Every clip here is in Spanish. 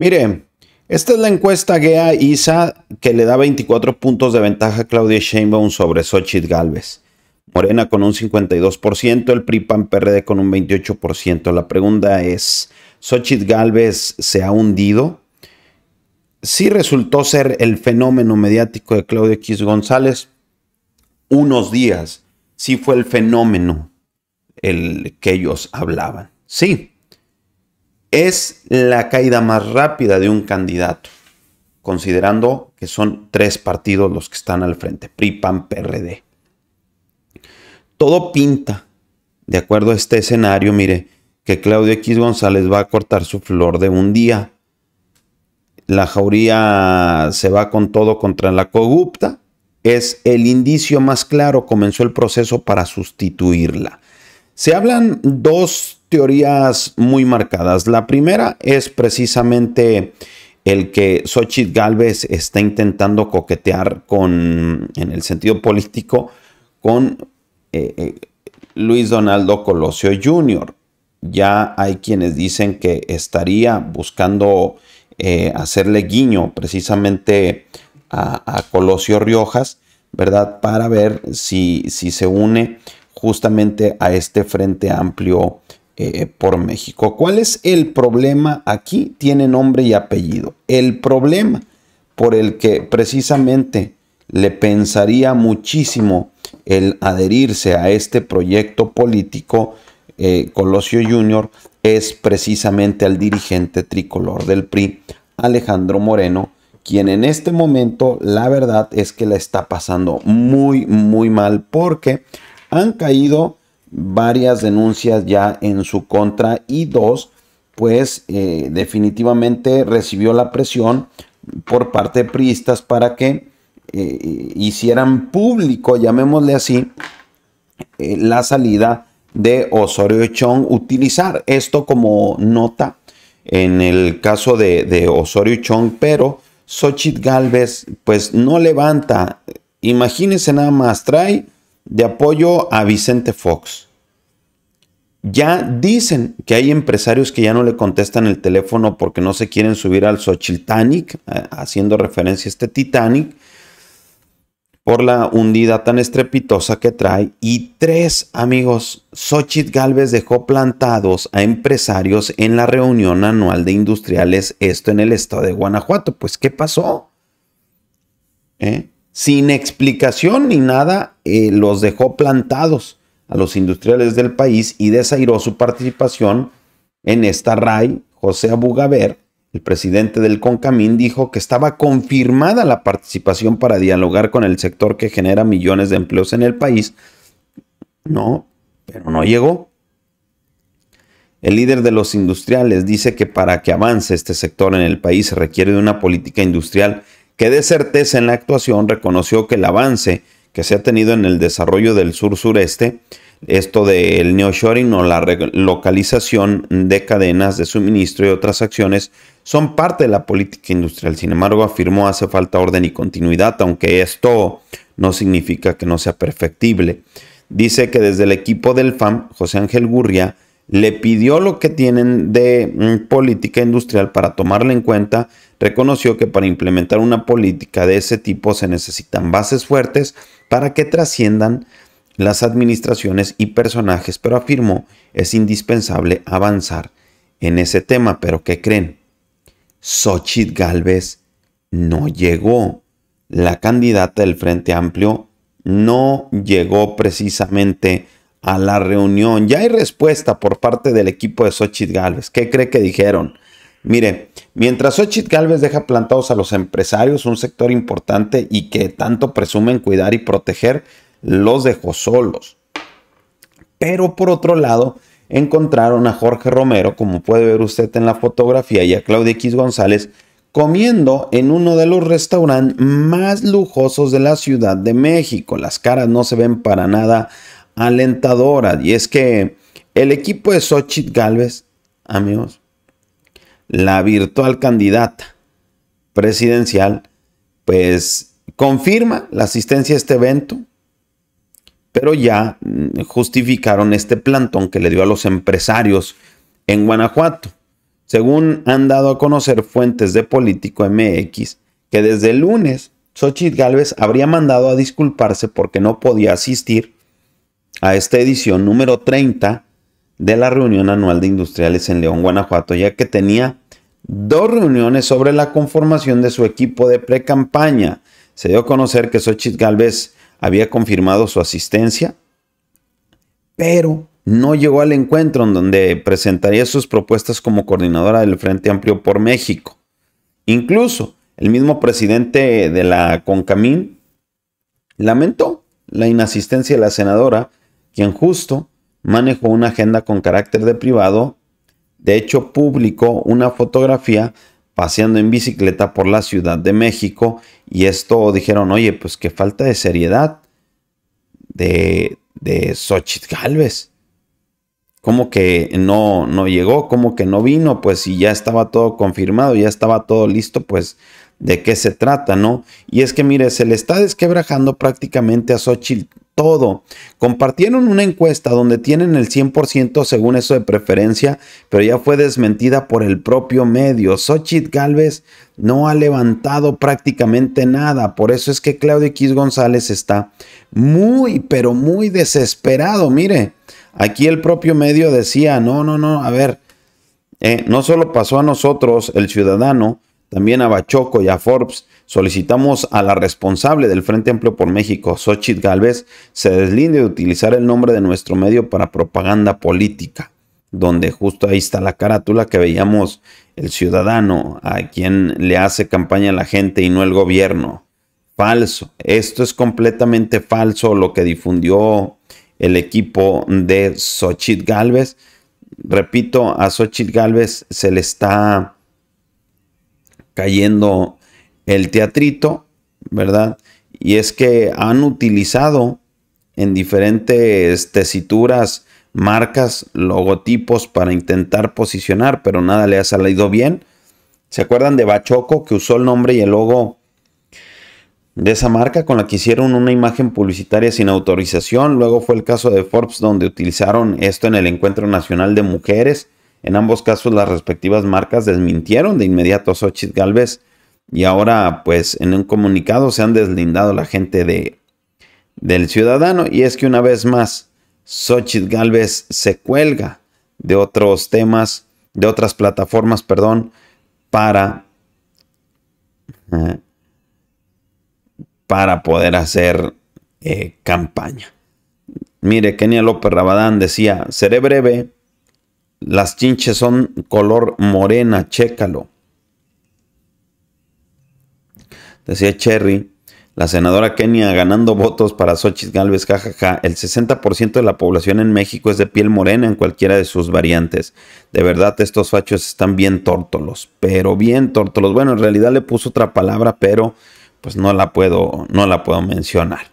Mire, esta es la encuesta GEA ISA que le da 24 puntos de ventaja a Claudia Sheinbaum sobre Xochitl Galvez. Morena con un 52%, el Pripan PRD con un 28%. La pregunta es, ¿Sochit Galvez se ha hundido? Sí resultó ser el fenómeno mediático de Claudia X González unos días. Sí fue el fenómeno el que ellos hablaban. Sí, es la caída más rápida de un candidato, considerando que son tres partidos los que están al frente, PRI, PAN, PRD. Todo pinta, de acuerdo a este escenario, mire, que Claudio X González va a cortar su flor de un día. La jauría se va con todo contra la cogupta. Es el indicio más claro, comenzó el proceso para sustituirla. Se hablan dos teorías muy marcadas. La primera es precisamente el que Xochitl Galvez está intentando coquetear con, en el sentido político, con eh, eh, Luis Donaldo Colosio Jr. Ya hay quienes dicen que estaría buscando eh, hacerle guiño precisamente a, Colosio Riojas, ¿verdad? Para ver si, si se une justamente a este frente amplio eh, por México. ¿Cuál es el problema aquí? Tiene nombre y apellido. El problema por el que precisamente le pensaría muchísimo el adherirse a este proyecto político eh, Colosio Junior. es precisamente al dirigente tricolor del PRI, Alejandro Moreno, quien en este momento la verdad es que la está pasando muy, muy mal porque han caído varias denuncias ya en su contra y dos, pues eh, definitivamente recibió la presión por parte de priistas para que eh, eh, hicieran público, llamémosle así, la salida de Osorio Chong, utilizar esto como nota en el caso de, Osorio Chong, pero Sochit Galvez pues no levanta, imagínense nada más, trae de apoyo a Vicente Fox. Ya dicen que hay empresarios que ya no le contestan el teléfono porque no se quieren subir al Xochitlánic, eh, haciendo referencia a este Titanic, por la hundida tan estrepitosa que trae. Y tres amigos, Xochitl Galvez dejó plantados a empresarios en la reunión anual de industriales, esto en el estado de Guanajuato. Pues, ¿qué pasó? ¿Eh? sin explicación ni nada, eh, los dejó plantados a los industriales del país y desairó su participación en esta RAI. José Abugaber, el presidente del CONCAMIN, dijo que estaba confirmada la participación para dialogar con el sector que genera millones de empleos en el país. No, pero no llegó. El líder de los industriales dice que para que avance este sector en el país se requiere de una política industrial que de certeza en la actuación, reconoció que el avance que se ha tenido en el desarrollo del sur-sureste, esto del neoshoring o la localización de cadenas de suministro y otras acciones, son parte de la política industrial. Sin embargo, afirmó hace falta orden y continuidad, aunque esto no significa que no sea perfectible. Dice que desde el equipo del FAM, José Ángel Gurria, le pidió lo que tienen de mm, política industrial para tomarla en cuenta, reconoció que para implementar una política de ese tipo se necesitan bases fuertes para que trasciendan las administraciones y personajes, pero afirmó es indispensable avanzar en ese tema. Pero ¿qué creen? Xochitl Galvez no llegó. La candidata del Frente Amplio no llegó precisamente a la reunión. Ya hay respuesta por parte del equipo de Xochitl Galvez. ¿Qué cree que dijeron? Mire, mientras Xochitl Galvez deja plantados a los empresarios, un sector importante y que tanto presumen cuidar y proteger, los dejó solos. Pero por otro lado, encontraron a Jorge Romero, como puede ver usted en la fotografía, y a Claudia X González comiendo en uno de los restaurantes más lujosos de la Ciudad de México. Las caras no se ven para nada alentadora. Y es que el equipo de Xochitl Galvez, amigos, la virtual candidata presidencial, pues confirma la asistencia a este evento, pero ya mm, justificaron este plantón que le dio a los empresarios en Guanajuato. Según han dado a conocer fuentes de Político MX, que desde el lunes Xochitl Galvez habría mandado a disculparse porque no podía asistir a esta edición número 30 de la reunión anual de industriales en León, Guanajuato, ya que tenía dos reuniones sobre la conformación de su equipo de pre-campaña. Se dio a conocer que Xochitl Galvez había confirmado su asistencia, pero no llegó al encuentro en donde presentaría sus propuestas como coordinadora del Frente Amplio por México. Incluso el mismo presidente de la CONCAMIN lamentó la inasistencia de la senadora quien justo manejó una agenda con carácter de privado. De hecho, publicó una fotografía paseando en bicicleta por la Ciudad de México y esto dijeron, oye, pues qué falta de seriedad de, de Xochitl Galvez. Cómo que no, no llegó, cómo que no vino, pues si ya estaba todo confirmado, ya estaba todo listo, pues de qué se trata, ¿no? Y es que mire, se le está desquebrajando prácticamente a Xochitl todo. Compartieron una encuesta donde tienen el 100% según eso de preferencia, pero ya fue desmentida por el propio medio. Sochit Galvez no ha levantado prácticamente nada, por eso es que Claudio X González está muy, pero muy desesperado. Mire, aquí el propio medio decía, no, no, no, a ver, eh, no solo pasó a nosotros, el ciudadano, también a Bachoco y a Forbes, Solicitamos a la responsable del Frente Amplio por México, Xochitl Galvez, se deslinde de utilizar el nombre de nuestro medio para propaganda política, donde justo ahí está la carátula que veíamos el ciudadano, a quien le hace campaña la gente y no el gobierno. Falso. Esto es completamente falso lo que difundió el equipo de Xochitl Galvez. Repito, a Xochitl Galvez se le está cayendo el teatrito, ¿verdad? Y es que han utilizado en diferentes tesituras, marcas, logotipos para intentar posicionar, pero nada le ha salido bien. ¿Se acuerdan de Bachoco que usó el nombre y el logo de esa marca con la que hicieron una imagen publicitaria sin autorización? Luego fue el caso de Forbes donde utilizaron esto en el Encuentro Nacional de Mujeres. En ambos casos las respectivas marcas desmintieron de inmediato a Xochitl Galvez y ahora, pues, en un comunicado se han deslindado la gente de, del ciudadano. Y es que una vez más, Xochitl Galvez se cuelga de otros temas, de otras plataformas, perdón, para, eh, para poder hacer eh, campaña. Mire, Kenia López Rabadán decía, seré breve, las chinches son color morena, chécalo. decía Cherry, la senadora Kenia ganando votos para Xochitl Galvez, jajaja. El 60% de la población en México es de piel morena en cualquiera de sus variantes. De verdad, estos fachos están bien tórtolos, pero bien tórtolos. Bueno, en realidad le puso otra palabra, pero pues no la puedo, no la puedo mencionar.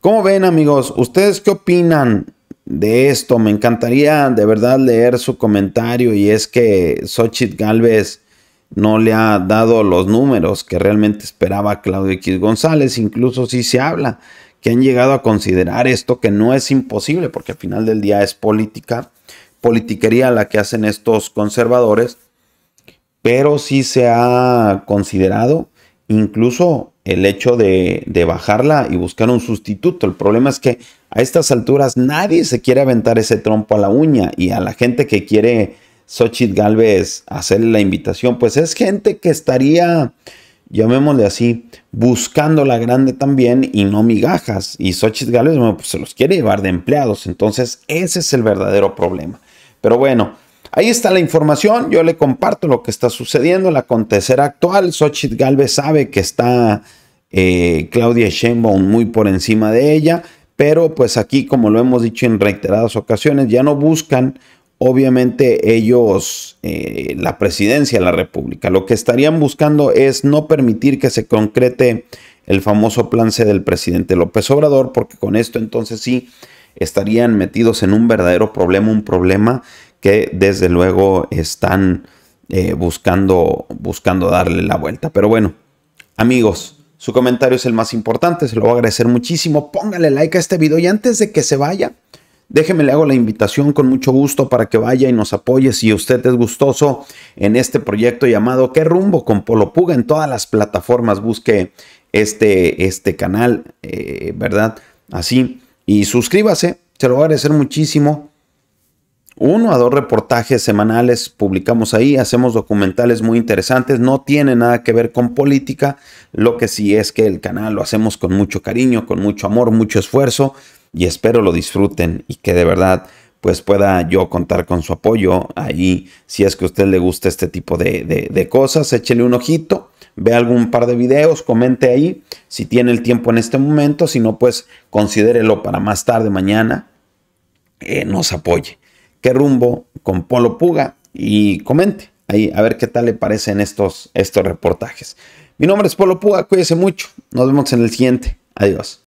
¿Cómo ven, amigos? ¿Ustedes qué opinan de esto? Me encantaría de verdad leer su comentario y es que Xochitl Galvez no le ha dado los números que realmente esperaba Claudio X González. Incluso si se habla que han llegado a considerar esto que no es imposible, porque al final del día es política, politiquería la que hacen estos conservadores, pero sí se ha considerado incluso el hecho de, de bajarla y buscar un sustituto. El problema es que a estas alturas nadie se quiere aventar ese trompo a la uña y a la gente que quiere Xochitl Galvez hacerle la invitación, pues es gente que estaría, llamémosle así, buscando la grande también y no migajas. Y Xochitl Galvez pues se los quiere llevar de empleados. Entonces, ese es el verdadero problema. Pero bueno, ahí está la información. Yo le comparto lo que está sucediendo, el acontecer actual. Xochitl Galvez sabe que está eh, Claudia Sheinbaum muy por encima de ella. Pero pues aquí, como lo hemos dicho en reiteradas ocasiones, ya no buscan obviamente ellos, eh, la presidencia de la República, lo que estarían buscando es no permitir que se concrete el famoso plan C del presidente López Obrador, porque con esto entonces sí estarían metidos en un verdadero problema, un problema que desde luego están eh, buscando, buscando darle la vuelta. Pero bueno, amigos, su comentario es el más importante, se lo voy a agradecer muchísimo. Póngale like a este video y antes de que se vaya, Déjeme, le hago la invitación con mucho gusto para que vaya y nos apoye si usted es gustoso en este proyecto llamado ¿Qué rumbo? con Polo Puga en todas las plataformas. Busque este, este canal, eh, ¿verdad? Así. Y suscríbase, se lo va a agradecer muchísimo. Uno a dos reportajes semanales publicamos ahí, hacemos documentales muy interesantes, no tiene nada que ver con política, lo que sí es que el canal lo hacemos con mucho cariño, con mucho amor, mucho esfuerzo y espero lo disfruten y que de verdad pues pueda yo contar con su apoyo ahí si es que a usted le gusta este tipo de, de, cosas échele un ojito ve algún par de videos, comente ahí si tiene el tiempo en este momento, si no, pues considérelo para más tarde, mañana, eh, nos apoye. ¿Qué rumbo con Polo Puga? Y comente ahí a ver qué tal le parecen estos, estos reportajes. Mi nombre es Polo Puga, cuídese mucho, nos vemos en el siguiente, adiós.